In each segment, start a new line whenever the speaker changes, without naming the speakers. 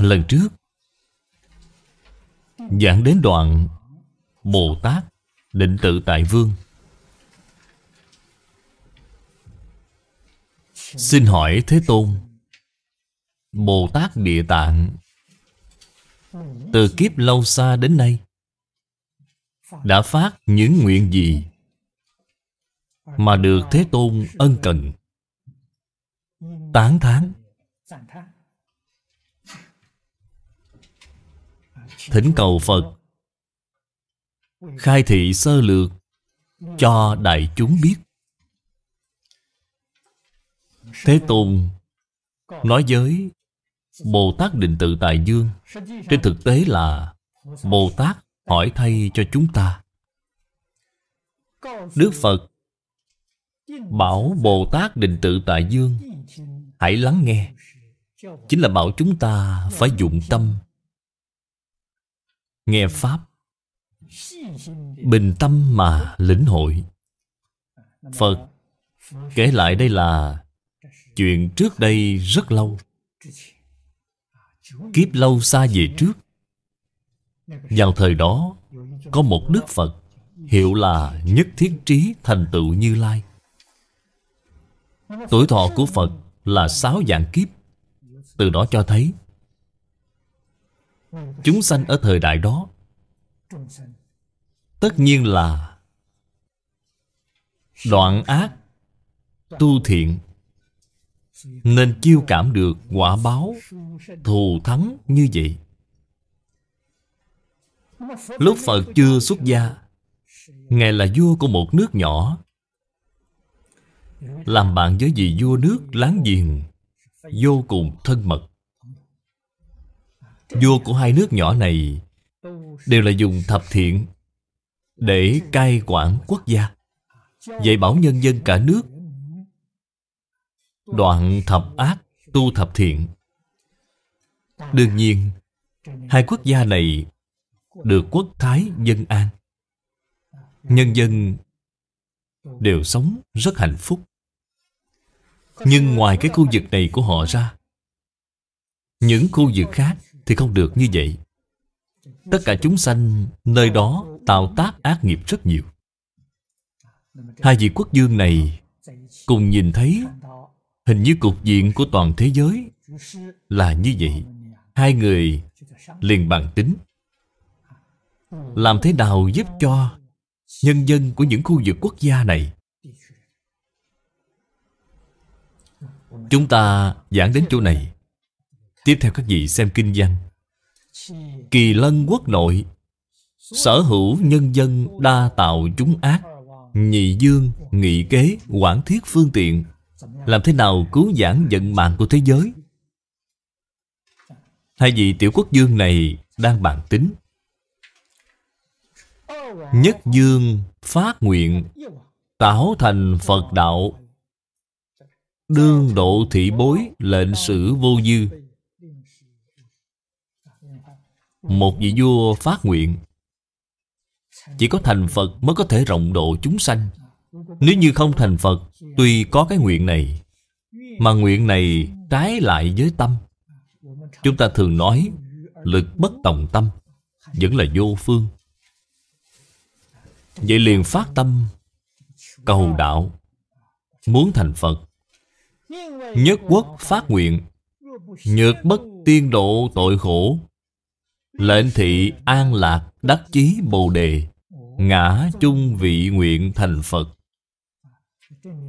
Lần trước Giảng đến đoạn Bồ Tát Định tự tại vương Xin hỏi Thế Tôn Bồ Tát Địa Tạng Từ kiếp lâu xa đến nay Đã phát những nguyện gì Mà được Thế Tôn ân cần Tán thán Thỉnh cầu Phật Khai thị sơ lược Cho đại chúng biết Thế Tôn Nói với Bồ Tát định tự tại dương Trên thực tế là Bồ Tát hỏi thay cho chúng ta Đức Phật Bảo Bồ Tát định tự tại dương Hãy lắng nghe Chính là bảo chúng ta phải dụng tâm nghe Pháp Bình tâm mà lĩnh hội Phật Kể lại đây là Chuyện trước đây rất lâu Kiếp lâu xa về trước Vào thời đó Có một Đức Phật Hiệu là Nhất Thiết Trí Thành Tựu Như Lai Tuổi thọ của Phật là sáu dạng kiếp Từ đó cho thấy Chúng sanh ở thời đại đó Tất nhiên là Đoạn ác Tu thiện Nên chiêu cảm được quả báo Thù thắng như vậy
Lúc Phật chưa
xuất gia Ngài là vua của một nước nhỏ Làm bạn với vị vua nước láng giềng Vô cùng thân mật vua của hai nước nhỏ này đều là dùng thập thiện để cai quản quốc gia dạy bảo nhân dân cả nước đoạn thập ác tu thập thiện đương nhiên hai quốc gia này được quốc thái dân an nhân dân đều sống rất hạnh phúc nhưng ngoài cái khu vực này của họ ra những khu vực khác thì không được như vậy Tất cả chúng sanh nơi đó tạo tác ác nghiệp rất nhiều Hai vị quốc dương này cùng nhìn thấy Hình như cục diện của toàn thế giới là như vậy Hai người liền bàn tính Làm thế nào giúp cho nhân dân của những khu vực quốc gia này Chúng ta giảng đến chỗ này Tiếp theo các vị xem kinh văn Kỳ lân quốc nội Sở hữu nhân dân đa tạo chúng ác Nhị dương, nghị kế, quản thiết phương tiện Làm thế nào cứu giảng vận mạng của thế giới Hai vị tiểu quốc dương này đang bàn tính Nhất dương phát nguyện Tạo thành Phật đạo Đương độ thị bối lệnh sử vô dư Một vị vua phát nguyện Chỉ có thành Phật mới có thể rộng độ chúng sanh Nếu như không thành Phật Tuy có cái nguyện này Mà nguyện này trái lại với tâm Chúng ta thường nói Lực bất tòng tâm Vẫn là vô phương Vậy liền phát tâm Cầu đạo Muốn thành Phật Nhất quốc phát nguyện Nhược bất tiên độ tội khổ Lệnh thị an lạc đắc chí bồ đề Ngã chung vị nguyện thành Phật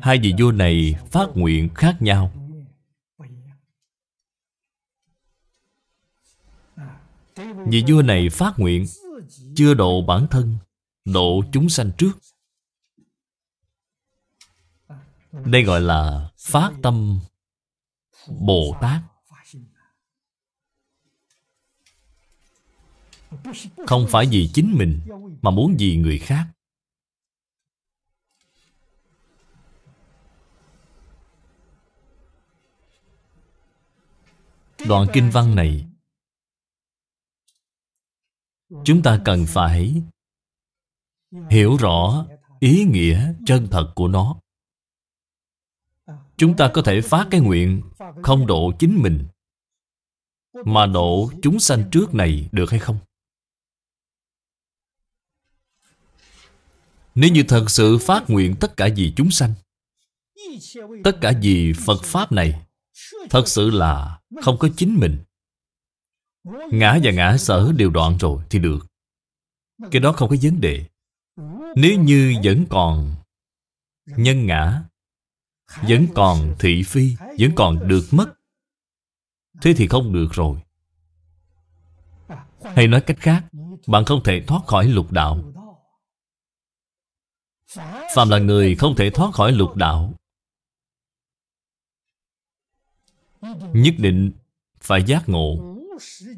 Hai vị vua này phát nguyện khác nhau
Vị vua này phát nguyện Chưa độ bản
thân Độ chúng sanh trước Đây gọi là phát tâm Bồ Tát
Không phải vì chính mình Mà muốn
vì người khác Đoạn kinh văn này Chúng ta cần phải
Hiểu rõ ý nghĩa
chân thật của nó Chúng ta có thể phát cái nguyện Không độ chính mình Mà độ chúng sanh trước này được hay không? Nếu như thật sự phát nguyện tất cả vì chúng sanh Tất cả vì Phật Pháp này Thật sự là không có chính mình Ngã và ngã sở đều đoạn rồi thì được Cái đó không có vấn đề Nếu như vẫn còn nhân ngã Vẫn còn thị phi Vẫn còn được mất Thế thì không được rồi Hay nói cách khác Bạn không thể thoát khỏi lục đạo Phạm là người không thể thoát khỏi lục đạo Nhất định phải giác ngộ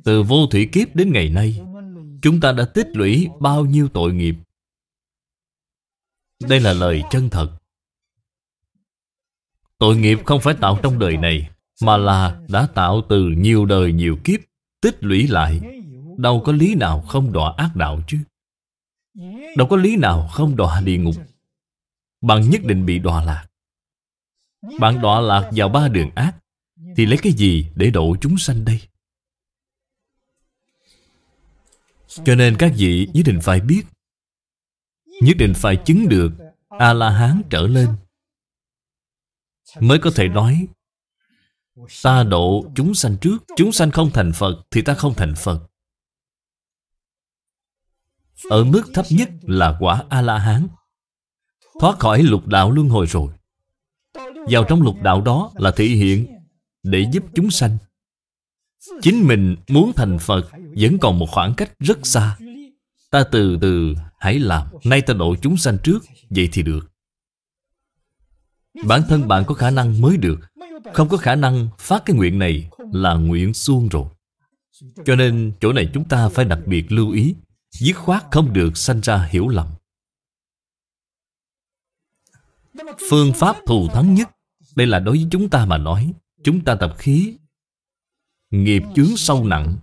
Từ vô thủy kiếp đến ngày nay Chúng ta đã tích lũy bao nhiêu tội nghiệp Đây là lời chân thật Tội nghiệp không phải tạo trong đời này Mà là đã tạo từ nhiều đời nhiều kiếp Tích lũy lại Đâu có lý nào không đọa ác đạo chứ Đâu có lý nào không đọa địa ngục Bạn nhất định bị đọa lạc Bạn đọa lạc vào ba đường ác Thì lấy cái gì để độ chúng sanh đây Cho nên các vị nhất định phải biết Nhất định phải chứng được A-la-hán trở lên Mới có thể nói Ta độ chúng sanh trước Chúng sanh không thành Phật Thì ta không thành Phật ở mức thấp nhất là quả A-la-hán Thoát khỏi lục đạo luân hồi rồi Vào trong lục đạo đó là thể hiện Để giúp chúng sanh Chính mình muốn thành Phật Vẫn còn một khoảng cách rất xa Ta từ từ hãy làm Nay ta độ chúng sanh trước Vậy thì được Bản thân bạn có khả năng mới được Không có khả năng phát cái nguyện này Là nguyện xuông rồi Cho nên chỗ này chúng ta phải đặc biệt lưu ý dứt khoát không được sanh ra hiểu lầm. Phương pháp thù thắng nhất, đây là đối với chúng ta mà nói, chúng ta tập khí, nghiệp chướng sâu nặng.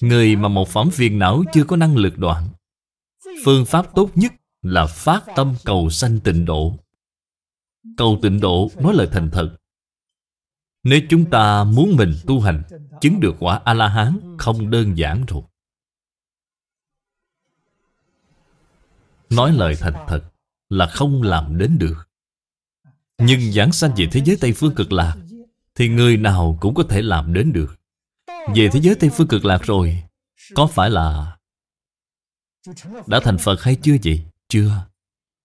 Người mà một phẩm phiền não chưa có năng lực đoạn, phương pháp tốt nhất là phát tâm cầu sanh tịnh độ. Cầu tịnh độ nói lời thành thật. Nếu chúng ta muốn mình tu hành, chứng được quả A-la-hán không đơn giản rồi. Nói lời thành thật là không làm đến được Nhưng giảng sanh về thế giới Tây Phương cực lạc Thì người nào cũng có thể làm đến được Về thế giới Tây Phương cực lạc rồi Có phải là Đã thành Phật hay chưa vậy? Chưa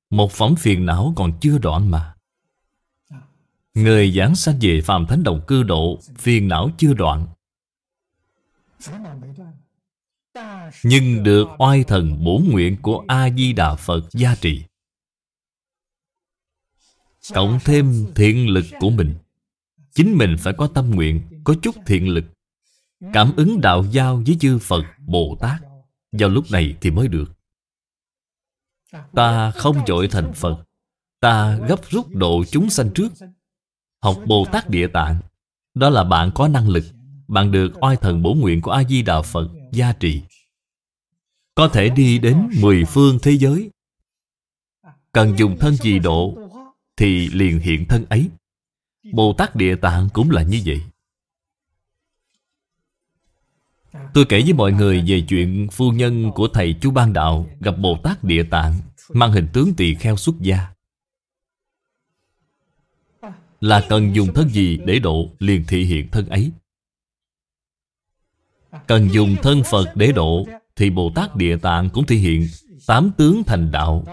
Một phẩm phiền não còn chưa đoạn mà Người giảng sanh về phàm thánh đồng cư độ Phiền não chưa đoạn nhưng được oai thần bổ nguyện của a di đà phật gia trì cộng thêm thiện lực của mình chính mình phải có tâm nguyện có chút thiện lực cảm ứng đạo giao với chư phật bồ tát vào lúc này thì mới được ta không dội thành phật ta gấp rút độ chúng sanh trước học bồ tát địa tạng đó là bạn có năng lực bạn được oai thần bổ nguyện của a di đà phật gia trị Có thể đi đến mười phương thế giới Cần dùng thân gì độ Thì liền hiện thân ấy Bồ Tát Địa Tạng cũng là như vậy Tôi kể với mọi người về chuyện phu nhân của thầy chú Ban Đạo gặp Bồ Tát Địa Tạng mang hình tướng tỳ kheo xuất gia. Là cần dùng thân gì để độ liền thị hiện thân ấy. Cần dùng thân Phật để độ Thì Bồ Tát Địa Tạng cũng thể hiện Tám tướng thành đạo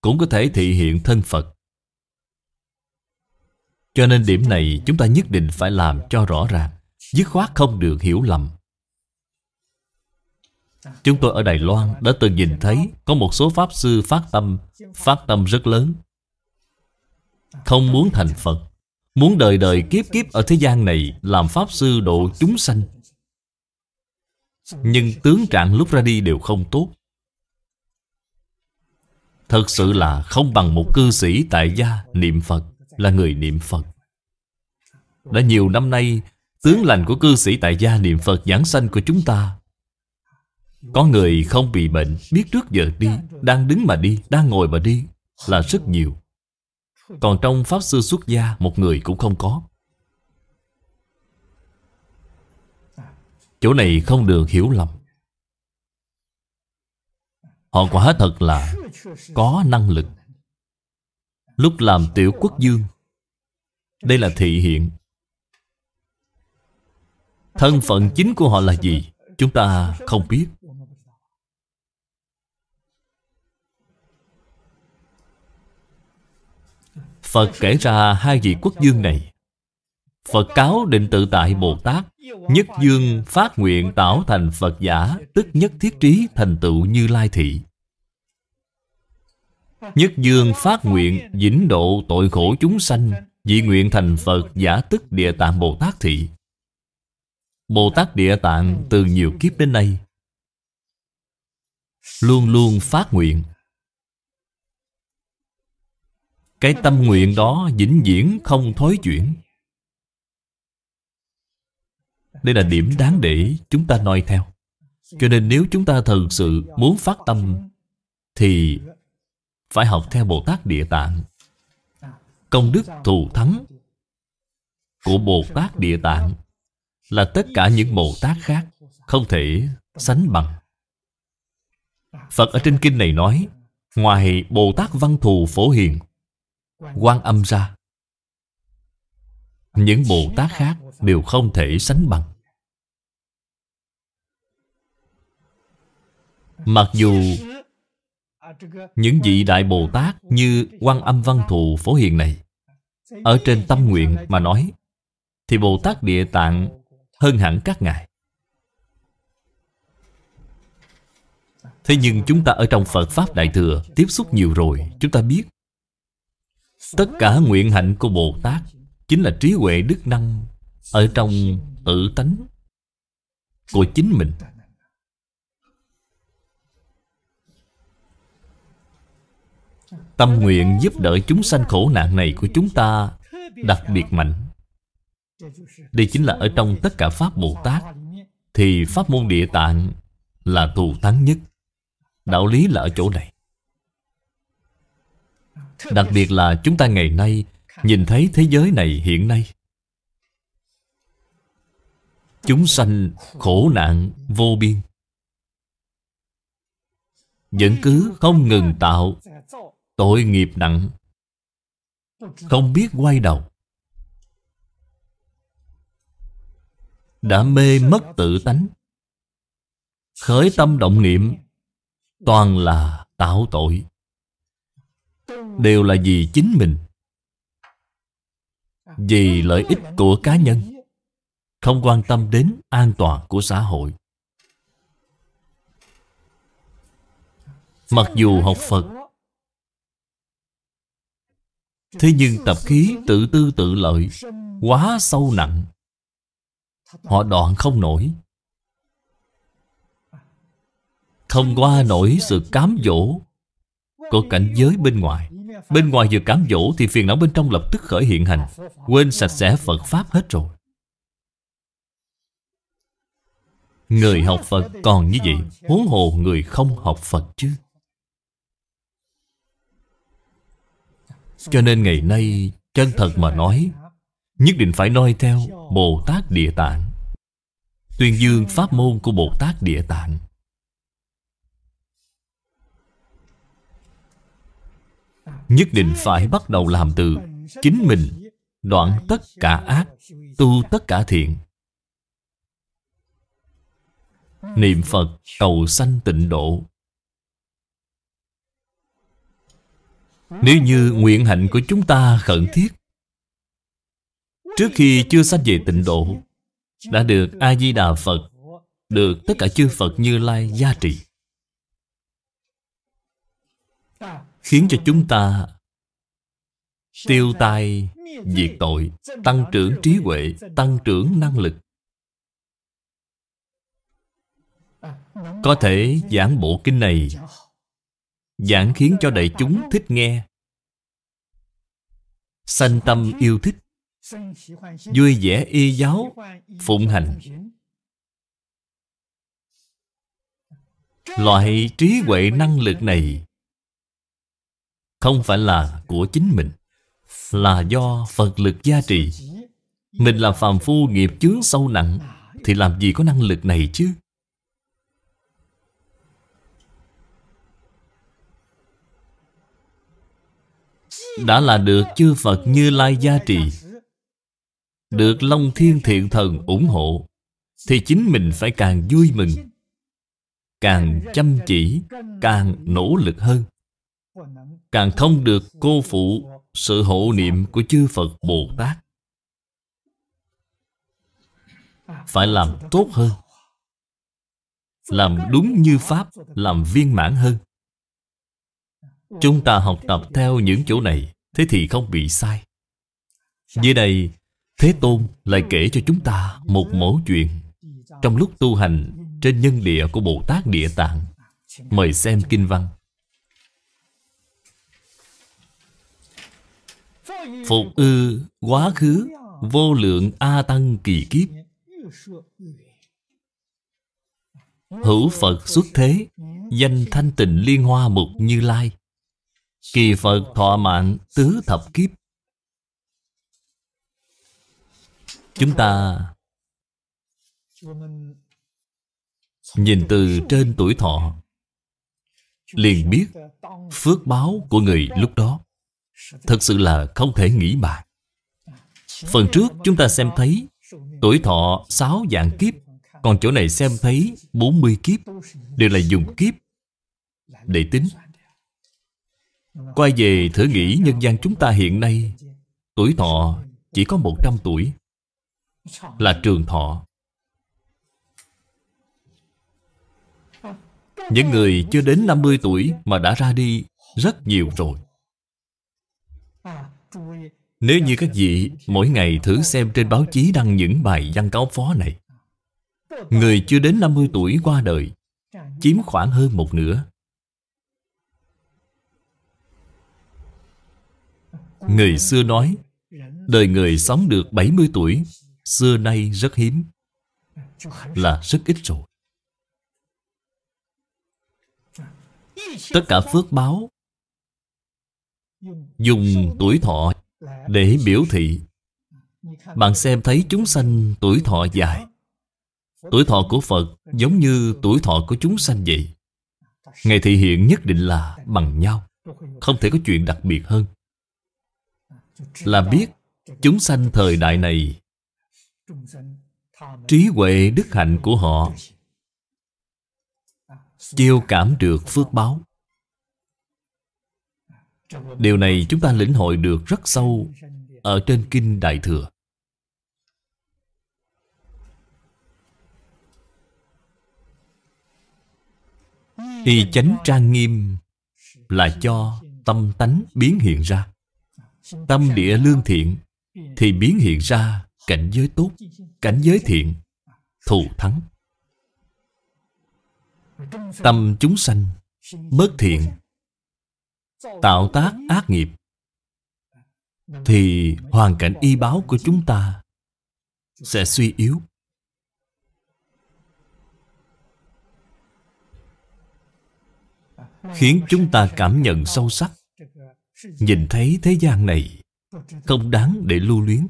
Cũng có thể thể hiện thân Phật Cho nên điểm này chúng ta nhất định phải làm cho rõ ràng Dứt khoát không được hiểu lầm Chúng tôi ở Đài Loan đã từng nhìn thấy Có một số Pháp Sư phát tâm Phát tâm rất lớn Không muốn thành Phật Muốn đời đời kiếp kiếp ở thế gian này Làm Pháp Sư độ chúng sanh nhưng tướng trạng lúc ra đi đều không tốt Thật sự là không bằng một cư sĩ tại gia niệm Phật Là người niệm Phật Đã nhiều năm nay Tướng lành của cư sĩ tại gia niệm Phật giảng sanh của chúng ta Có người không bị bệnh Biết trước giờ đi Đang đứng mà đi Đang ngồi mà đi Là rất nhiều Còn trong Pháp Sư xuất gia Một người cũng không có Chỗ này không được hiểu lầm Họ quả thật là có năng lực Lúc làm tiểu quốc dương Đây là thị hiện Thân phận chính của họ là gì Chúng ta không biết Phật kể ra hai vị quốc dương này Phật cáo định tự tại Bồ Tát Nhất dương phát nguyện tạo thành Phật giả Tức nhất thiết trí thành tựu như lai thị Nhất dương phát nguyện vĩnh độ tội khổ chúng sanh Dị nguyện thành Phật giả tức địa tạng Bồ Tát thị Bồ Tát địa tạng từ nhiều kiếp đến nay Luôn luôn phát nguyện Cái tâm nguyện đó vĩnh viễn không thối chuyển đây là điểm đáng để chúng ta noi theo Cho nên nếu chúng ta thật sự muốn phát tâm Thì phải học theo Bồ Tát Địa Tạng Công đức thù thắng của Bồ Tát Địa Tạng là tất cả những Bồ Tát khác không thể sánh bằng. Phật ở trên kinh này nói, ngoài Bồ Tát Văn Thù Phổ Hiền, quan âm ra, những Bồ Tát khác đều không thể sánh bằng. Mặc dù những vị Đại Bồ Tát như quan âm văn thù phổ hiền này Ở trên tâm nguyện mà nói Thì Bồ Tát Địa Tạng hơn hẳn các ngài Thế nhưng chúng ta ở trong Phật Pháp Đại Thừa Tiếp xúc nhiều rồi Chúng ta biết Tất cả nguyện hạnh của Bồ Tát Chính là trí huệ đức năng Ở trong tự tánh Của chính mình Tâm nguyện giúp đỡ chúng sanh khổ nạn này của chúng ta Đặc biệt mạnh Đây chính là ở trong tất cả Pháp Bồ Tát Thì Pháp môn địa tạng là thù thắng nhất Đạo lý là ở chỗ này Đặc biệt là chúng ta ngày nay Nhìn thấy thế giới này hiện nay Chúng sanh khổ nạn vô biên Vẫn cứ không ngừng tạo Tội nghiệp nặng Không biết quay đầu Đã mê mất tự tánh Khởi tâm động niệm Toàn là tạo tội Đều là vì chính mình Vì lợi ích của cá nhân Không quan tâm đến an toàn của xã hội Mặc dù học Phật Thế nhưng tập khí tự tư tự lợi Quá sâu nặng Họ đoạn không nổi Không qua nổi sự cám dỗ Của cảnh giới bên ngoài Bên ngoài vừa cám dỗ Thì phiền não bên trong lập tức khởi hiện hành Quên sạch sẽ Phật Pháp hết rồi Người học Phật còn như vậy Huống hồ người không học Phật chứ Cho nên ngày nay Chân thật mà nói Nhất định phải noi theo Bồ Tát Địa Tạng Tuyên dương pháp môn của Bồ Tát Địa Tạng Nhất định phải bắt đầu làm từ Chính mình Đoạn tất cả ác Tu tất cả thiện Niệm Phật cầu sanh tịnh độ Nếu như nguyện hạnh của chúng ta khẩn thiết Trước khi chưa sanh về tịnh độ Đã được A-di-đà Phật Được tất cả chư Phật Như Lai gia trị Khiến cho chúng ta Tiêu tai diệt tội Tăng trưởng trí huệ Tăng trưởng năng lực
Có thể giảng bộ kinh này
Giảng khiến cho đại chúng thích nghe Sanh tâm yêu thích
Vui vẻ y giáo Phụng hành
Loại trí huệ năng lực này Không phải là của chính mình Là do Phật lực gia trì Mình là phàm phu nghiệp chướng sâu nặng Thì làm gì có năng lực này chứ Đã là được chư Phật Như Lai gia trì Được Long Thiên Thiện Thần ủng hộ Thì chính mình phải càng vui mừng Càng chăm chỉ Càng nỗ lực hơn Càng không được cô phụ Sự hộ niệm của chư Phật Bồ Tát Phải làm tốt hơn Làm đúng như Pháp Làm viên mãn hơn Chúng ta học tập theo những chỗ này Thế thì không bị sai Dưới đây Thế Tôn lại kể cho chúng ta Một mẫu chuyện Trong lúc tu hành Trên nhân địa của Bồ Tát Địa Tạng Mời xem kinh văn Phục ư quá khứ Vô lượng A Tăng kỳ kiếp Hữu Phật xuất thế Danh thanh tịnh liên hoa mục như lai Kỳ Phật thọ mạng tứ thập kiếp Chúng ta Nhìn từ trên tuổi thọ Liền biết Phước báo của người lúc đó Thật sự là không thể nghĩ bàn Phần trước chúng ta xem thấy Tuổi thọ 6 dạng kiếp Còn chỗ này xem thấy 40 kiếp Đều là dùng kiếp Để tính Quay về thử nghĩ nhân gian chúng ta hiện nay Tuổi thọ chỉ có 100 tuổi Là trường thọ Những người chưa đến 50 tuổi mà đã ra đi rất nhiều rồi Nếu như các vị mỗi ngày thử xem trên báo chí đăng những bài văn cáo phó này Người chưa đến 50 tuổi qua đời Chiếm khoảng hơn một nửa Người xưa nói Đời người sống được 70 tuổi Xưa nay rất hiếm Là rất ít rồi Tất cả phước báo Dùng tuổi thọ để biểu thị Bạn xem thấy chúng sanh tuổi thọ dài Tuổi thọ của Phật giống như tuổi thọ của chúng sanh vậy Ngày thị hiện nhất định là bằng nhau Không thể có chuyện đặc biệt hơn là biết chúng sanh thời đại này trí huệ đức hạnh của họ chiêu cảm được phước báo điều này chúng ta lĩnh hội được rất sâu ở trên kinh đại thừa thì chánh trang nghiêm là cho tâm tánh biến hiện ra
tâm địa lương
thiện thì biến hiện ra cảnh giới tốt cảnh giới thiện thù thắng tâm chúng sanh bất thiện tạo tác ác nghiệp thì hoàn cảnh y báo của chúng ta sẽ suy yếu khiến chúng ta cảm nhận sâu sắc nhìn thấy thế gian này không đáng để lưu luyến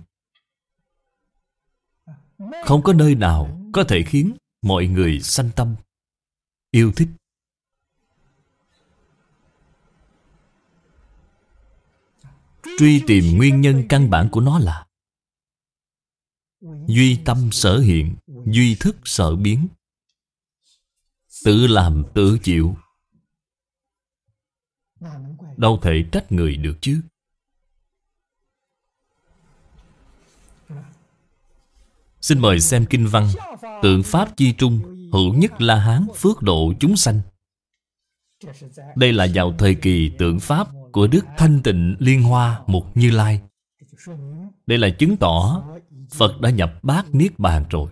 không có nơi nào có thể khiến mọi người sanh tâm yêu thích truy tìm nguyên nhân căn bản của nó là duy tâm sở hiện duy thức sở biến tự làm tự chịu
đâu thể trách
người được chứ à. xin mời xem kinh văn tượng pháp chi trung hữu nhất la hán phước độ chúng sanh đây là vào thời kỳ tượng pháp của đức thanh tịnh liên hoa mục như lai đây là chứng tỏ phật đã nhập bát niết bàn rồi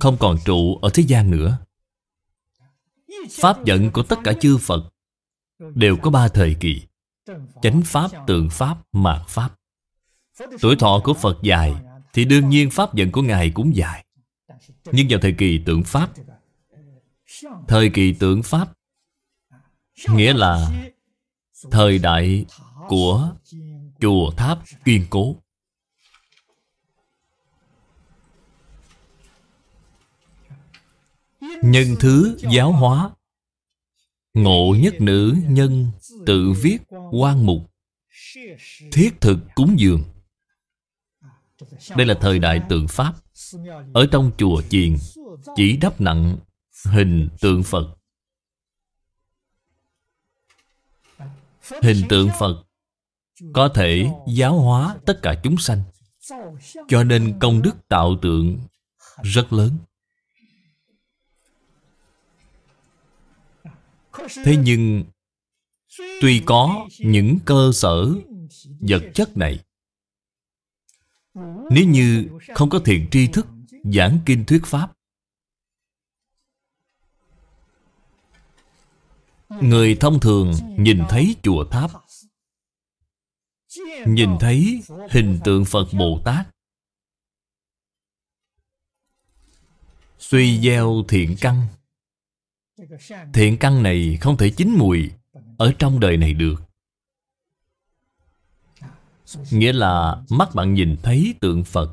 không còn trụ ở thế gian nữa Pháp dẫn của tất cả chư Phật Đều có ba thời kỳ Chánh Pháp, Tượng Pháp, Mạt Pháp Tuổi thọ của Phật dài Thì đương nhiên Pháp dẫn của Ngài cũng dài Nhưng vào thời kỳ tượng Pháp Thời kỳ tượng Pháp Nghĩa là Thời đại của Chùa Tháp kiên cố Nhân thứ giáo hóa Ngộ nhất nữ nhân tự viết quan mục Thiết thực cúng dường Đây là thời đại tượng Pháp Ở trong chùa chiền Chỉ đắp nặng hình tượng Phật Hình tượng Phật Có thể giáo hóa tất cả chúng sanh Cho nên công đức tạo tượng rất lớn thế nhưng tuy có những cơ sở vật chất này nếu như không có thiện tri thức giảng kinh thuyết pháp người thông thường nhìn thấy chùa tháp
nhìn thấy hình tượng phật bồ
tát suy gieo thiện căn thiện căn này không thể chín mùi ở trong đời này được nghĩa là mắt bạn nhìn thấy tượng phật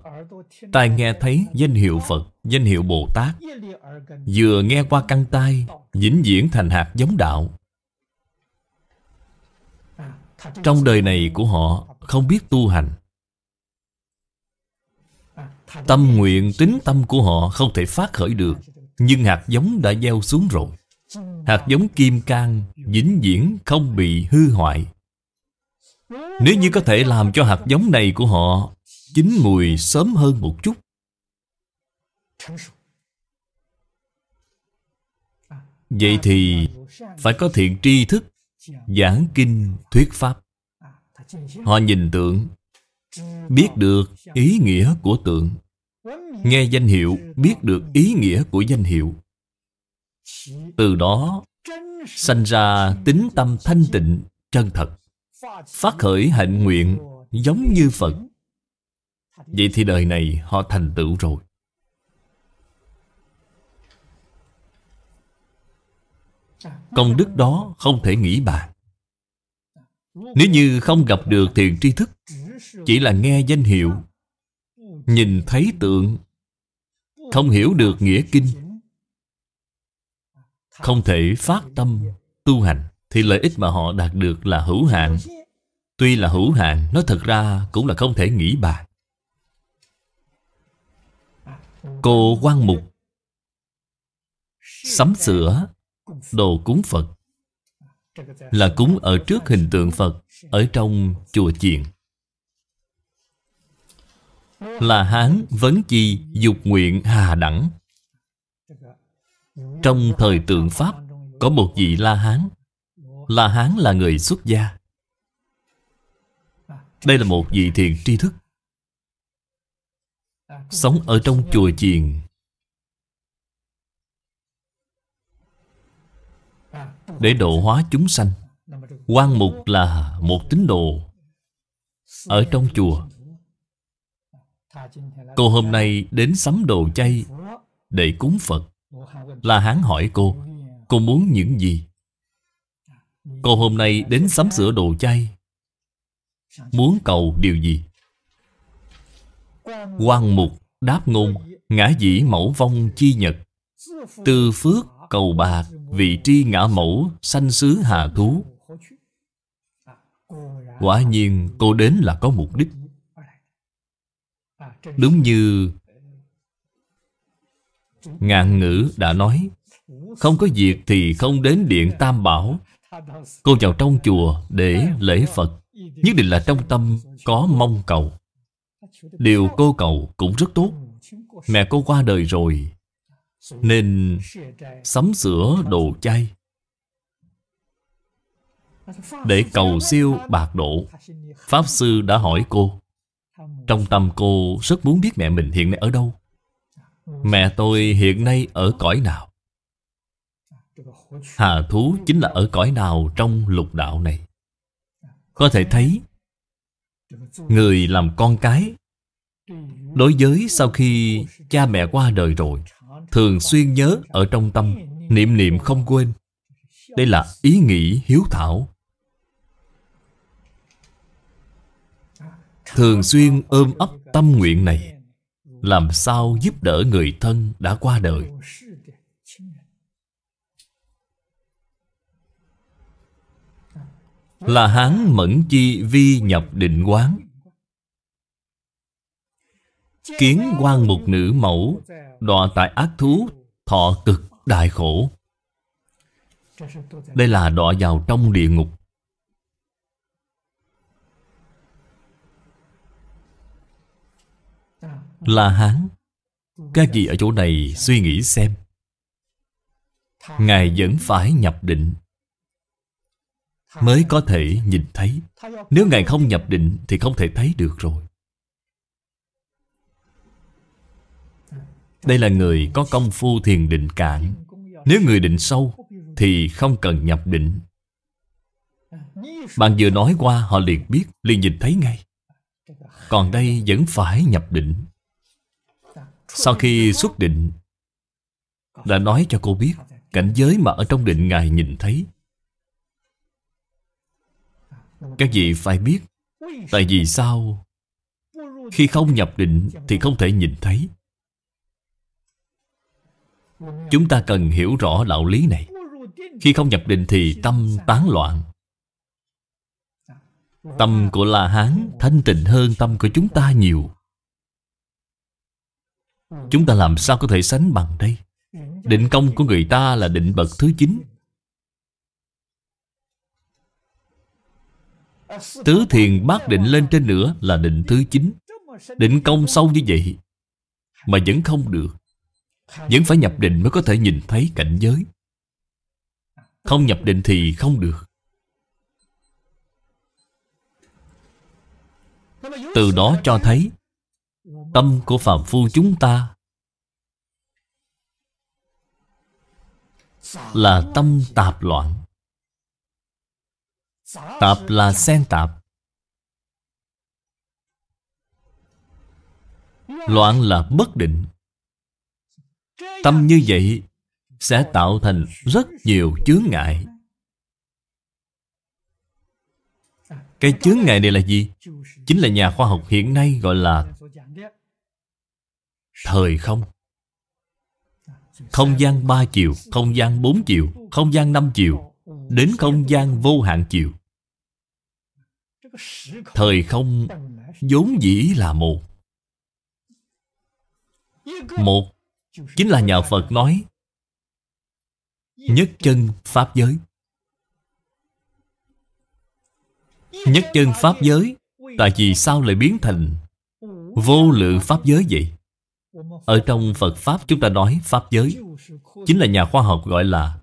tai nghe thấy danh hiệu phật danh hiệu bồ tát vừa nghe qua căn tai vĩnh diễn thành hạt giống đạo trong đời này của họ không biết tu hành tâm nguyện tính tâm của họ không thể phát khởi được nhưng hạt giống đã gieo xuống rồi Hạt giống kim cang vĩnh viễn không bị hư hoại Nếu như có thể làm cho hạt giống này của họ Chín mùi sớm hơn một chút Vậy thì phải có thiện tri thức Giảng kinh thuyết pháp Họ nhìn tượng Biết được ý nghĩa của tượng Nghe danh hiệu Biết được ý nghĩa của danh hiệu từ đó sanh ra tính tâm thanh tịnh chân thật Phát khởi hạnh nguyện giống như Phật Vậy thì đời này họ thành tựu rồi Công đức đó không thể nghĩ bàn Nếu như không gặp được thiền tri thức Chỉ là nghe danh hiệu Nhìn thấy tượng Không hiểu được nghĩa kinh không thể phát tâm tu hành thì lợi ích mà họ đạt được là hữu hạn. Tuy là hữu hạn, nó thật ra cũng là không thể nghĩ bàn. Cô quan mục sắm sửa đồ cúng Phật là cúng ở trước hình tượng Phật ở trong chùa chiền. Là Hán Vấn Chi Dục Nguyện Hà Đẳng trong thời tượng Pháp Có một vị La Hán La Hán là người xuất gia Đây là một vị thiền tri thức Sống ở trong chùa chiền Để độ hóa chúng sanh quan mục là một tín đồ Ở trong chùa Cô hôm nay đến sắm đồ chay Để cúng Phật La Hán hỏi cô Cô muốn những gì? Cô hôm nay đến sắm sửa đồ chay Muốn cầu điều gì? Quan mục đáp ngôn Ngã dĩ mẫu vong chi nhật Tư phước cầu bạc Vị tri ngã mẫu Sanh xứ hà thú Quả nhiên cô đến là có mục đích Đúng như Ngạn ngữ đã nói Không có việc thì không đến điện Tam Bảo Cô vào trong chùa để lễ Phật Nhất định là trong tâm có mong cầu Điều cô cầu cũng rất tốt Mẹ cô qua đời rồi Nên sắm sửa đồ chay Để cầu siêu bạc độ Pháp Sư đã hỏi cô Trong tâm cô rất muốn biết mẹ mình hiện nay ở đâu Mẹ tôi hiện nay ở cõi nào? Hà thú chính là ở cõi nào trong lục đạo này? Có thể thấy Người làm con cái Đối với sau khi cha mẹ qua đời rồi Thường xuyên nhớ ở trong tâm Niệm niệm không quên Đây là ý nghĩ hiếu thảo Thường xuyên ôm ấp tâm nguyện này làm sao giúp đỡ người thân đã qua đời là hán mẫn chi vi nhập định quán kiến quan một nữ mẫu đọa tại ác thú thọ cực đại khổ đây là đọa vào trong địa ngục La Hán Các vị ở chỗ này suy nghĩ xem Ngài vẫn phải nhập định Mới có thể nhìn thấy Nếu Ngài không nhập định Thì không thể thấy được rồi Đây là người có công phu thiền định cạn Nếu người định sâu Thì không cần nhập định Bạn vừa nói qua họ liền biết Liền nhìn thấy ngay Còn đây vẫn phải nhập định sau khi xuất định Đã nói cho cô biết Cảnh giới mà ở trong định Ngài nhìn thấy Các vị phải biết Tại vì sao Khi không nhập định Thì không thể nhìn thấy Chúng ta cần hiểu rõ đạo lý này Khi không nhập định thì tâm tán loạn Tâm của La Hán thanh tịnh hơn tâm của chúng ta nhiều Chúng ta làm sao có thể sánh bằng đây Định công của người ta là định bậc thứ 9
Tứ thiền bát định
lên trên nữa là định thứ 9 Định công sâu như vậy Mà vẫn không được Vẫn phải nhập định mới có thể nhìn thấy cảnh giới Không nhập định thì không được Từ đó cho thấy tâm của phàm phu chúng ta
là tâm tạp loạn tạp là
xen tạp loạn là bất định tâm như vậy sẽ tạo thành rất nhiều chướng ngại Cái chướng ngại này là gì? Chính là nhà khoa học hiện nay gọi là Thời không Không gian ba chiều Không gian bốn chiều Không gian năm chiều Đến không gian vô hạn chiều Thời không vốn dĩ là một Một Chính là nhà Phật nói Nhất chân Pháp giới Nhất chân Pháp giới Tại vì sao lại biến thành Vô lượng Pháp giới vậy? Ở trong Phật Pháp chúng ta nói Pháp giới Chính là nhà khoa học gọi là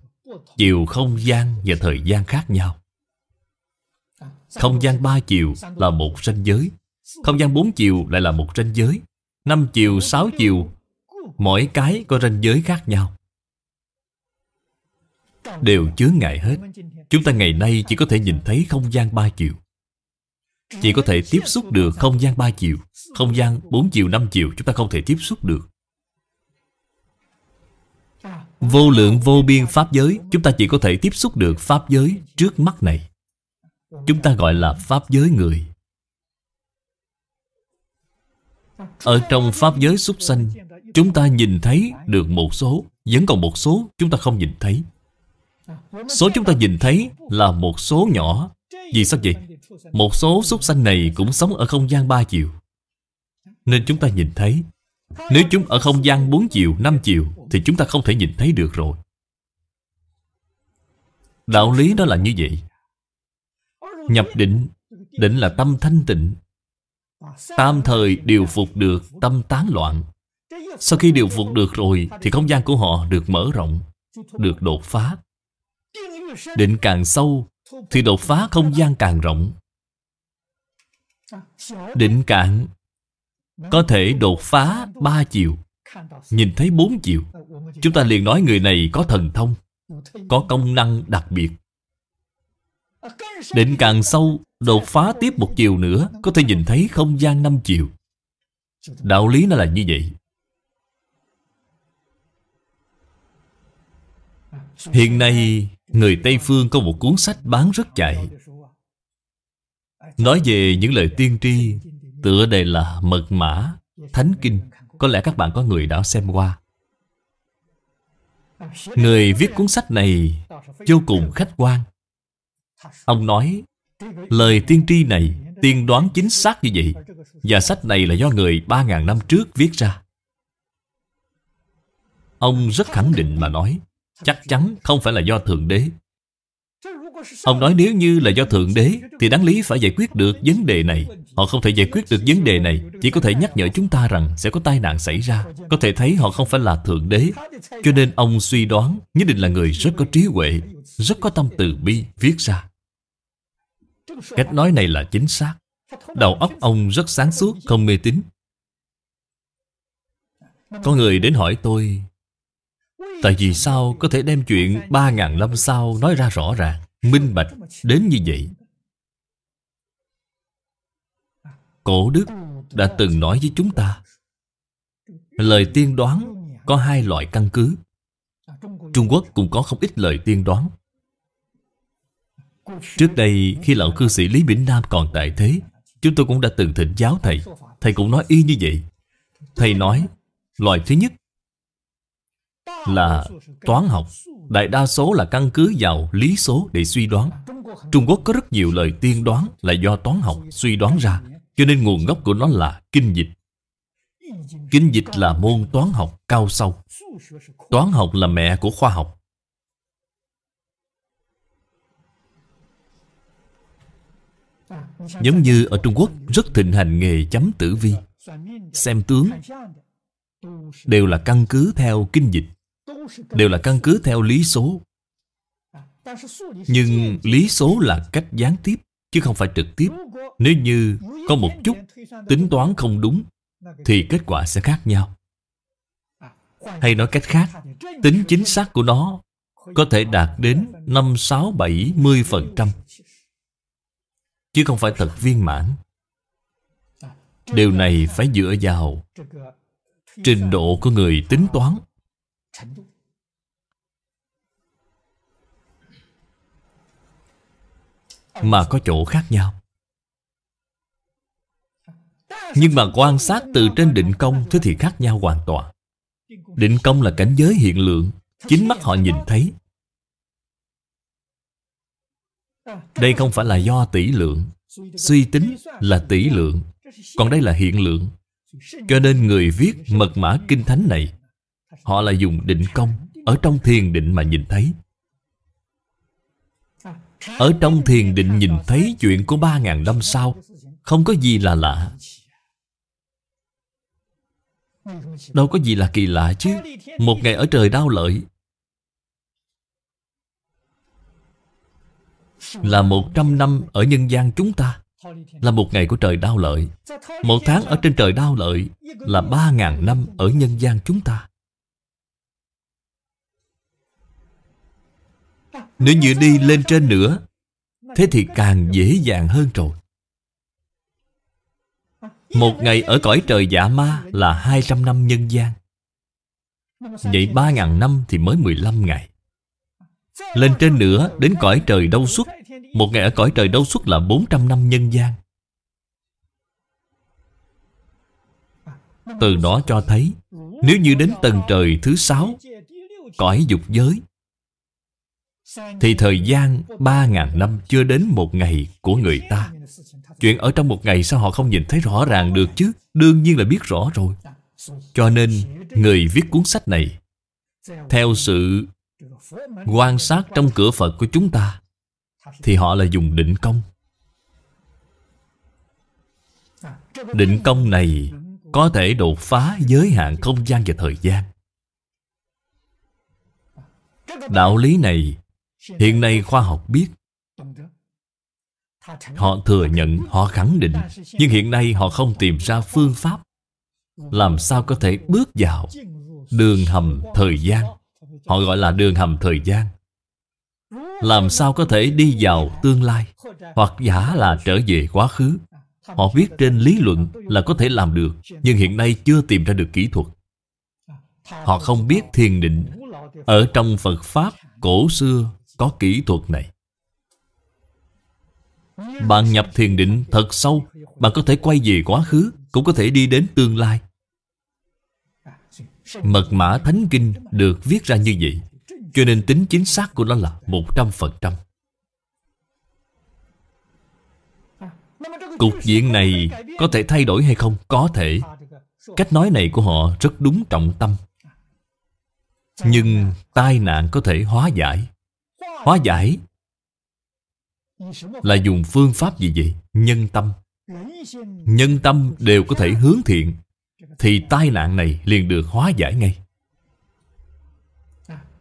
Chiều không gian và thời gian khác nhau Không gian ba chiều là một ranh giới Không gian bốn chiều lại là một ranh giới Năm chiều, sáu chiều Mỗi cái có ranh giới khác nhau Đều chứa ngại hết Chúng ta ngày nay chỉ có thể nhìn thấy không gian ba chiều chỉ có thể tiếp xúc được không gian 3 chiều Không gian 4 chiều, 5 chiều Chúng ta không thể tiếp xúc được Vô lượng vô biên pháp giới Chúng ta chỉ có thể tiếp xúc được pháp giới trước mắt này Chúng ta gọi là pháp giới người Ở trong pháp giới súc sanh Chúng ta nhìn thấy được một số Vẫn còn một số chúng ta không nhìn thấy Số chúng ta nhìn thấy là một số nhỏ Vì sao vậy? Một số súc sanh này cũng sống ở không gian ba chiều Nên chúng ta nhìn thấy Nếu chúng ở không gian bốn chiều, năm chiều Thì chúng ta không thể nhìn thấy được rồi Đạo lý đó là như vậy Nhập định Định là tâm thanh tịnh Tam thời điều phục được tâm tán loạn Sau khi điều phục được rồi Thì không gian của họ được mở rộng Được đột phá Định càng sâu Thì đột phá không gian càng rộng Định cạn có thể đột phá ba chiều Nhìn thấy bốn chiều Chúng ta liền nói người này có thần thông Có công năng đặc biệt Định càng sâu Đột phá tiếp một chiều nữa Có thể nhìn thấy không gian năm chiều Đạo lý nó là như vậy
Hiện nay
Người Tây Phương có một cuốn sách bán rất chạy Nói về những lời tiên tri Tựa đề là Mật Mã Thánh Kinh Có lẽ các bạn có người đã xem qua Người viết cuốn sách này Vô cùng khách quan Ông nói Lời tiên tri này Tiên đoán chính xác như vậy Và sách này là do người 3.000 năm trước viết ra Ông rất khẳng định mà nói Chắc chắn không phải là do Thượng Đế Ông nói nếu như là do Thượng Đế Thì đáng lý phải giải quyết được vấn đề này Họ không thể giải quyết được vấn đề này Chỉ có thể nhắc nhở chúng ta rằng sẽ có tai nạn xảy ra Có thể thấy họ không phải là Thượng Đế Cho nên ông suy đoán Nhất định là người rất có trí huệ Rất có tâm từ bi viết ra Cách nói này là chính xác Đầu óc ông rất sáng suốt Không mê tín Có người đến hỏi tôi Tại vì sao có thể đem chuyện ba ngàn năm sau nói ra rõ ràng Minh bạch đến như vậy Cổ Đức đã từng nói với chúng ta Lời tiên đoán có hai loại căn cứ Trung Quốc cũng có không ít lời tiên đoán Trước đây khi lão cư sĩ Lý Bỉnh Nam còn tại thế Chúng tôi cũng đã từng thỉnh giáo thầy Thầy cũng nói y như vậy Thầy nói Loại thứ nhất là toán học Đại đa số là căn cứ vào lý số để suy đoán Trung Quốc có rất nhiều lời tiên đoán là do toán học suy đoán ra Cho nên nguồn gốc của nó là kinh dịch Kinh dịch là môn toán học cao sâu Toán học là mẹ của khoa học Giống như ở Trung Quốc rất thịnh hành nghề chấm tử vi Xem tướng Đều là căn cứ theo kinh dịch đều là căn cứ theo lý số nhưng lý số là cách gián tiếp chứ không phải trực tiếp nếu như có một chút tính toán không đúng thì kết quả sẽ khác nhau hay nói cách khác tính chính xác của nó có thể đạt đến năm, sáu, bảy, 6, phần trăm, chứ không phải thật viên mãn điều này phải dựa vào trình độ của người tính toán mà có chỗ khác nhau nhưng mà quan sát từ trên định công Thế thì khác nhau hoàn toàn Định công là cảnh giới hiện lượng Chính mắt họ nhìn thấy Đây không phải là do tỷ lượng Suy tính là tỷ lượng Còn đây là hiện lượng Cho nên người viết mật mã kinh thánh này Họ là dùng định công Ở trong thiền định mà nhìn thấy ở trong thiền định nhìn thấy chuyện của ba ngàn năm sau Không có gì là lạ Đâu có gì là kỳ lạ chứ Một ngày ở trời đau lợi Là một trăm năm ở nhân gian chúng ta Là một ngày của trời đau lợi Một tháng ở trên trời đau lợi Là ba ngàn năm ở nhân gian chúng ta Nếu như đi lên trên nữa Thế thì càng dễ dàng hơn rồi Một ngày ở cõi trời giả ma là 200 năm nhân gian Vậy 3.000 năm thì mới 15 ngày Lên trên nữa đến cõi trời đâu xuất Một ngày ở cõi trời đâu xuất là 400 năm nhân gian Từ đó cho thấy Nếu như đến tầng trời thứ sáu Cõi dục giới thì thời gian ba ngàn năm chưa đến một ngày của người ta chuyện ở trong một ngày sao họ không nhìn thấy rõ ràng được chứ đương nhiên là biết rõ rồi cho nên người viết cuốn sách này theo sự quan sát trong cửa phật của chúng ta thì họ là dùng định công định công này có thể đột phá giới hạn không gian và thời gian đạo lý này hiện nay khoa học biết họ thừa nhận họ khẳng định nhưng hiện nay họ không tìm ra phương pháp làm sao có thể bước vào đường hầm thời gian họ gọi là đường hầm thời gian làm sao có thể đi vào tương lai hoặc giả là trở về quá khứ họ viết trên lý luận là có thể làm được nhưng hiện nay chưa tìm ra được kỹ thuật họ không biết thiền định ở trong phật pháp cổ xưa có kỹ thuật này. Bạn nhập thiền định thật sâu, bạn có thể quay về quá khứ, cũng có thể đi đến tương lai. Mật mã Thánh Kinh được viết ra như vậy, cho nên tính chính xác của nó là một trăm phần trăm. Cục diện này có thể thay đổi hay không? Có thể. Cách nói này của họ rất đúng trọng tâm. Nhưng tai nạn có thể hóa giải. Hóa giải Là dùng phương pháp gì vậy? Nhân tâm Nhân tâm đều có thể hướng thiện Thì tai nạn này liền được hóa giải ngay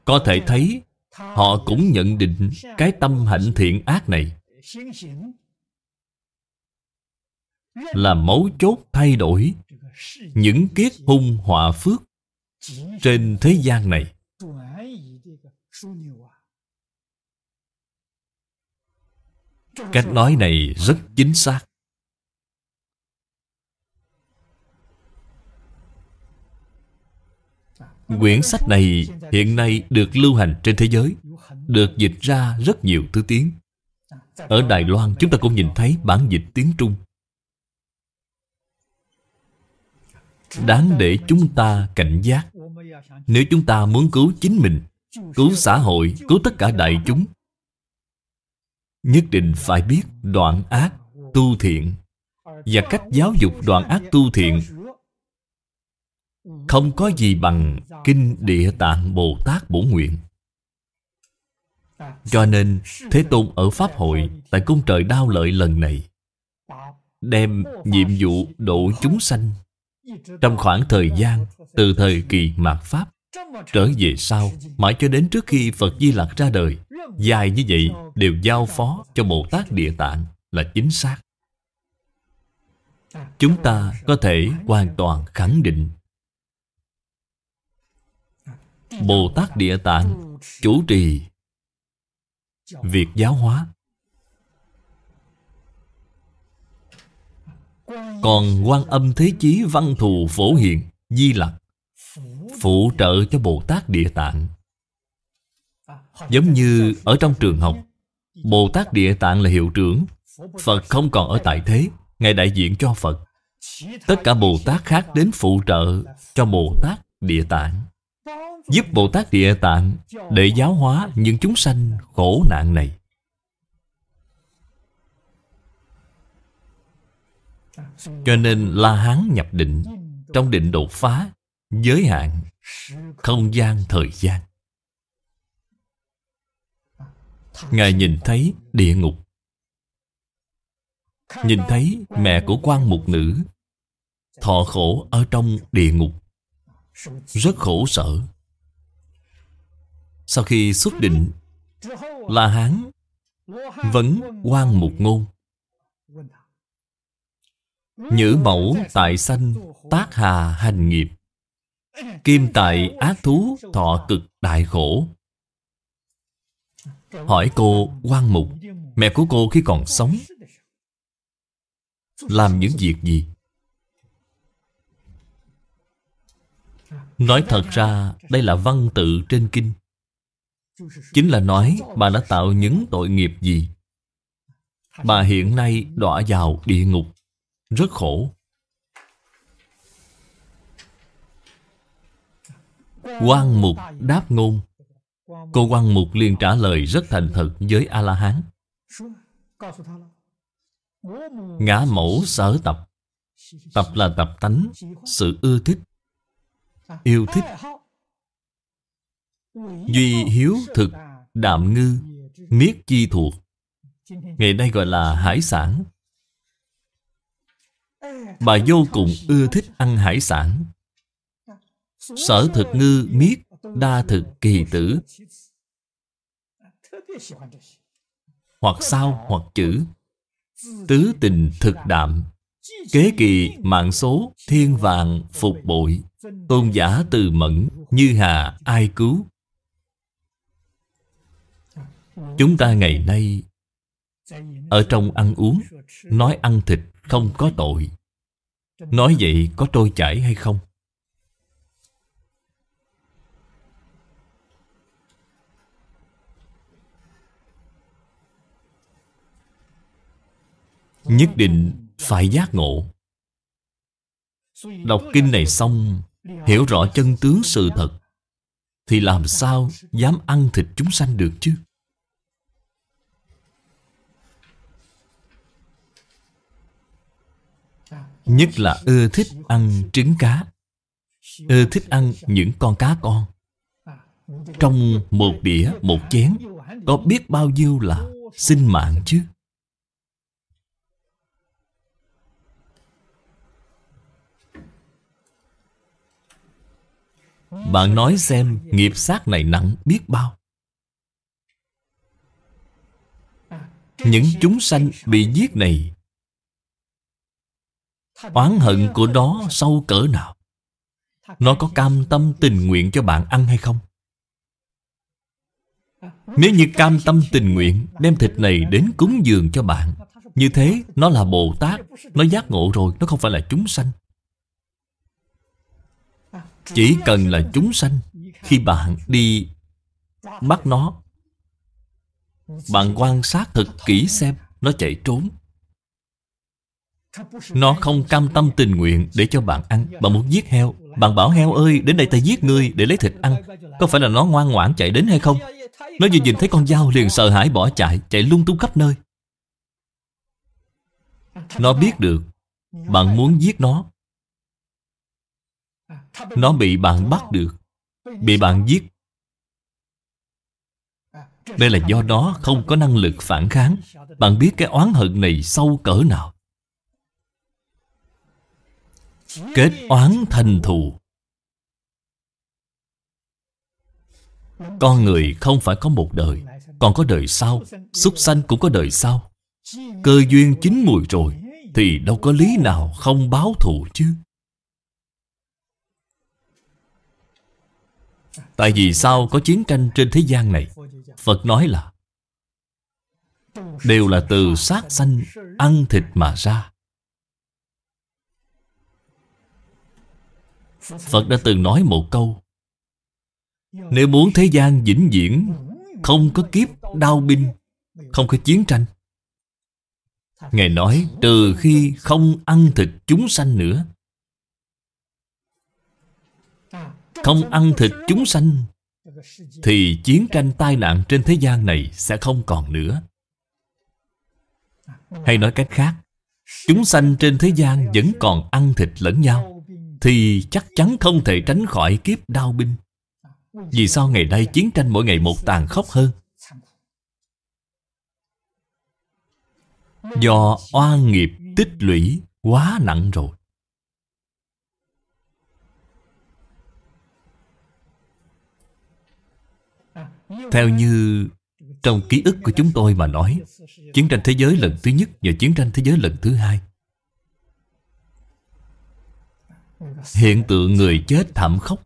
Có thể thấy Họ cũng nhận định cái tâm hạnh thiện ác này Là mấu chốt thay đổi Những kiết hung họa phước Trên thế gian này
Cách nói này rất
chính xác. Quyển sách này hiện nay được lưu hành trên thế giới Được dịch ra rất nhiều thứ tiếng Ở Đài Loan chúng ta cũng nhìn thấy bản dịch tiếng Trung Đáng để chúng ta cảnh giác Nếu chúng ta muốn cứu chính mình Cứu xã hội, cứu tất cả đại chúng nhất định phải biết đoạn ác tu thiện và cách giáo dục đoạn ác tu thiện không có gì bằng kinh địa tạng bồ tát bổ nguyện cho nên thế tôn ở pháp hội tại cung trời đao lợi lần này đem nhiệm vụ độ chúng sanh trong khoảng thời gian từ thời kỳ mạt pháp Trở về sau Mãi cho đến trước khi Phật Di Lặc ra đời Dài như vậy đều giao phó cho Bồ Tát Địa Tạng là chính xác Chúng ta có thể hoàn toàn khẳng định Bồ Tát Địa Tạng chủ trì việc giáo hóa Còn quan âm thế chí văn thù phổ hiện Di lặc phụ trợ cho Bồ Tát Địa Tạng Giống như ở trong trường học Bồ Tát Địa Tạng là hiệu trưởng Phật không còn ở tại thế Ngài đại diện cho Phật Tất cả Bồ Tát khác đến phụ trợ cho Bồ Tát Địa Tạng Giúp Bồ Tát Địa Tạng để giáo hóa những chúng sanh khổ nạn này Cho nên La Hán nhập định Trong định đột phá giới hạn không gian thời gian ngài nhìn thấy địa ngục nhìn thấy mẹ của quan mục nữ thọ khổ ở trong địa ngục rất khổ sở sau khi xuất định la hán vẫn quan mục ngôn
nhữ mẫu tại sanh tác
hà hành nghiệp Kim tại ác thú thọ cực đại khổ
Hỏi cô
quan mục Mẹ của cô khi còn sống Làm những việc gì Nói thật ra đây là văn tự trên kinh
Chính là nói
bà đã tạo những tội nghiệp gì Bà hiện nay đọa vào địa ngục Rất khổ quan mục đáp ngôn Cô quan mục liền trả lời rất thành thật với A-la-hán
Ngã mẫu
sở tập Tập là tập tánh, sự ưa thích, yêu thích Duy hiếu thực, đạm ngư, miết chi thuộc Ngày nay gọi là hải sản Bà vô cùng ưa thích ăn hải sản
Sở thực ngư
miết đa thực kỳ tử Hoặc sao hoặc chữ Tứ tình thực đạm Kế kỳ mạng số thiên vàng phục bội Tôn giả từ mẫn như hà ai cứu Chúng ta ngày nay Ở trong ăn uống Nói ăn thịt không có tội Nói vậy có trôi chảy hay không? nhất định phải giác ngộ
đọc kinh này xong hiểu rõ
chân tướng sự thật thì làm sao dám ăn thịt chúng sanh được chứ
nhất là ưa thích
ăn trứng cá ưa thích ăn những con cá con trong một đĩa một chén có biết bao nhiêu là sinh mạng chứ Bạn nói xem nghiệp sát này nặng biết bao Những chúng sanh bị giết này Oán hận của nó sâu cỡ nào Nó có cam tâm tình nguyện cho bạn ăn hay không Nếu như cam tâm tình nguyện Đem thịt này đến cúng dường cho bạn Như thế nó là Bồ Tát Nó giác ngộ rồi Nó không phải là chúng sanh chỉ cần là chúng sanh Khi bạn đi bắt nó Bạn quan sát thật kỹ xem Nó chạy trốn Nó không cam tâm tình nguyện Để cho bạn ăn Bạn muốn giết heo Bạn bảo heo ơi đến đây ta giết ngươi Để lấy thịt ăn Có phải là nó ngoan ngoãn chạy đến hay không Nó vừa nhìn thấy con dao liền sợ hãi bỏ chạy Chạy lung tung khắp nơi Nó biết được Bạn muốn giết nó nó bị bạn bắt được Bị bạn giết Đây là do nó không có năng lực phản kháng Bạn biết cái oán hận này sâu cỡ nào Kết oán thành thù Con người không phải có một đời Còn có đời sau Súc sanh cũng có đời sau Cơ duyên chín mùi rồi Thì đâu có lý nào không báo thù chứ Tại vì sao có chiến tranh trên thế gian này Phật nói là Đều là từ sát sanh Ăn thịt mà ra Phật đã từng nói một câu Nếu muốn thế gian vĩnh viễn Không có kiếp đau binh Không có chiến tranh Ngài nói trừ khi không ăn thịt chúng sanh nữa không ăn thịt chúng sanh thì chiến tranh tai nạn trên thế gian này sẽ không còn nữa hay nói cách khác chúng sanh trên thế gian vẫn còn ăn thịt lẫn nhau thì chắc chắn không thể tránh khỏi kiếp đau binh vì sao ngày nay chiến tranh mỗi ngày một tàn khốc hơn do oan nghiệp tích lũy quá nặng rồi Theo như trong ký ức của chúng tôi mà nói Chiến tranh thế giới lần thứ nhất và chiến tranh thế giới lần thứ hai Hiện tượng người chết thảm khốc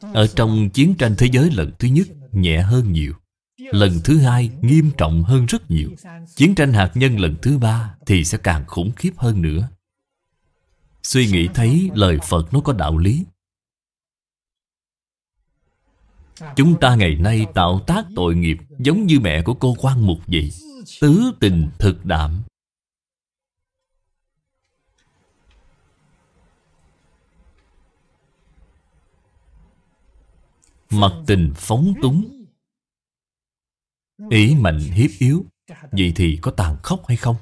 Ở trong chiến tranh thế giới lần thứ nhất nhẹ hơn nhiều Lần thứ hai nghiêm trọng hơn rất nhiều Chiến tranh hạt nhân lần thứ ba thì sẽ càng khủng khiếp hơn nữa Suy nghĩ thấy lời Phật nó có đạo lý Chúng ta ngày nay tạo tác tội nghiệp Giống như mẹ của cô quan mục vậy Tứ tình thực đảm Mặt tình phóng túng Ý mạnh hiếp yếu Vậy thì có tàn khốc hay không?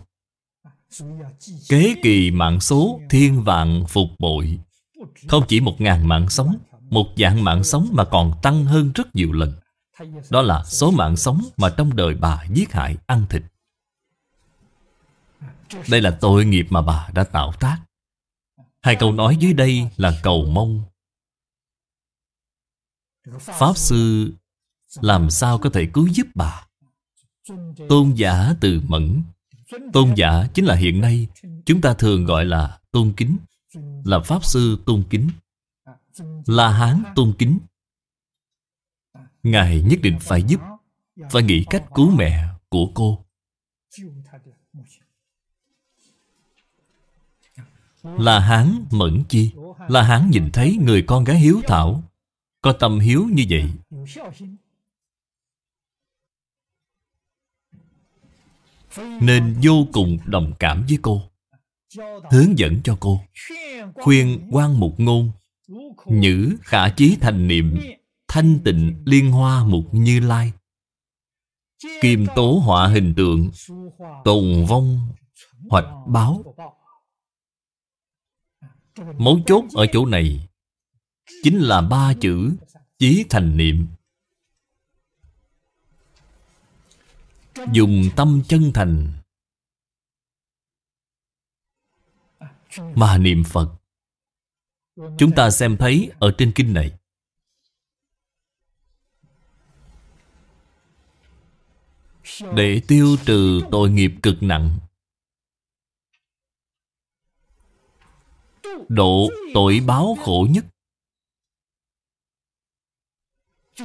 Kế kỳ mạng số thiên vạn phục bội Không chỉ một ngàn mạng sống một dạng mạng sống mà còn tăng hơn rất nhiều lần Đó là số mạng sống mà trong đời bà giết hại ăn thịt Đây là tội nghiệp mà bà đã tạo tác Hai câu nói dưới đây là cầu mong Pháp Sư làm sao có thể cứu giúp bà Tôn giả từ mẫn Tôn giả chính là hiện nay Chúng ta thường gọi là tôn kính Là Pháp Sư tôn kính La Hán tôn kính Ngài nhất định phải giúp và nghĩ cách cứu mẹ của cô
La Hán
mẫn chi La Hán nhìn thấy người con gái hiếu thảo Có tâm hiếu như vậy Nên vô cùng đồng cảm với cô Hướng dẫn cho cô Khuyên quan một ngôn Nhữ khả chí thành niệm Thanh tịnh liên hoa mục như lai Kim tố họa hình tượng Tồn vong hoạch báo Mấu chốt ở chỗ này Chính là ba chữ Chí thành niệm Dùng tâm chân thành
Mà niệm
Phật Chúng ta xem thấy ở trên kinh này
Để tiêu
trừ tội nghiệp cực nặng Độ tội báo khổ nhất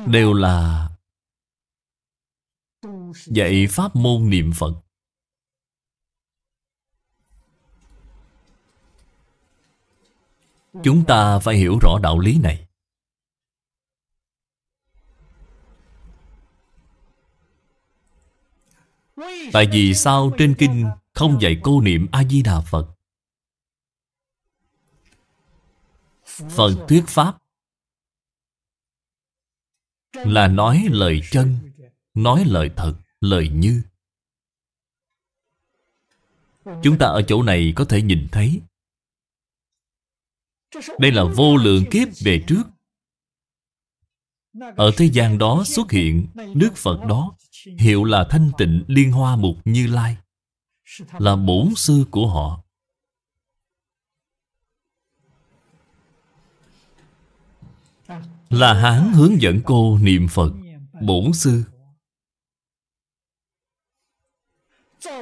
Đều là Dạy pháp môn niệm Phật Chúng ta phải hiểu rõ đạo lý này Tại vì sao trên kinh không dạy cô niệm A-di-đà Phật
Phần thuyết pháp Là nói lời chân
Nói lời thật, lời như Chúng ta ở chỗ này có thể nhìn thấy đây là vô lượng kiếp về trước Ở thế gian đó xuất hiện Đức Phật đó Hiệu là thanh tịnh liên hoa mục như lai Là bổn sư của họ Là Hán hướng dẫn cô niệm Phật Bổn sư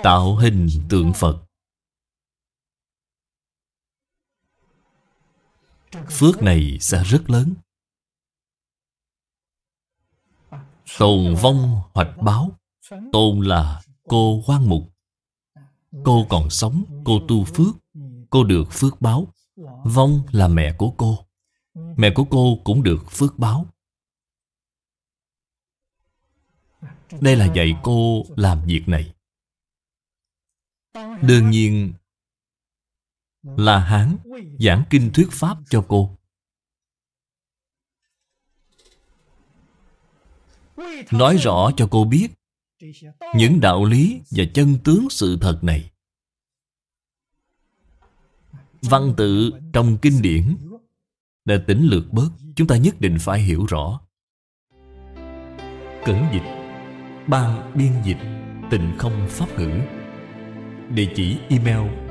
Tạo hình tượng Phật phước này sẽ rất lớn tồn vong hoạch báo tôn là cô quan mục cô còn sống cô tu phước cô được phước báo vong là mẹ của cô mẹ của cô cũng được phước báo đây là dạy cô làm việc này đương nhiên là Hán giảng kinh thuyết pháp cho cô. Nói rõ cho cô biết những đạo lý và chân tướng sự thật này. Văn tự trong kinh điển đã tính lược bớt, chúng ta nhất định phải hiểu rõ. Cẩn dịch, ban biên dịch, tình không pháp ngữ, địa chỉ email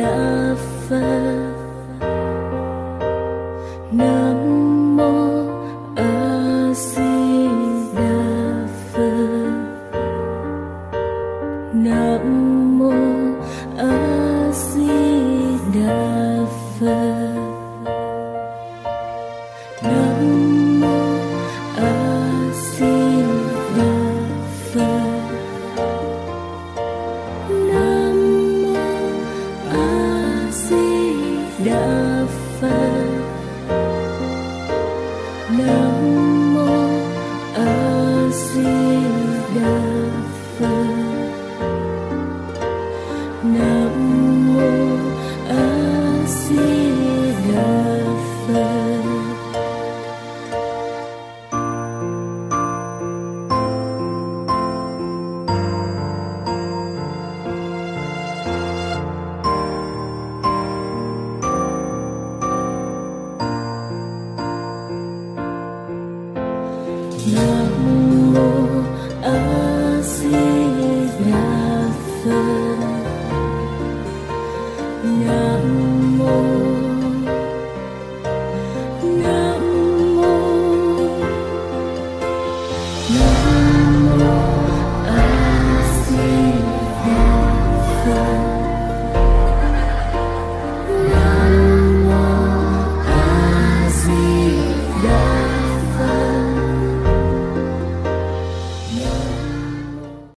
那份。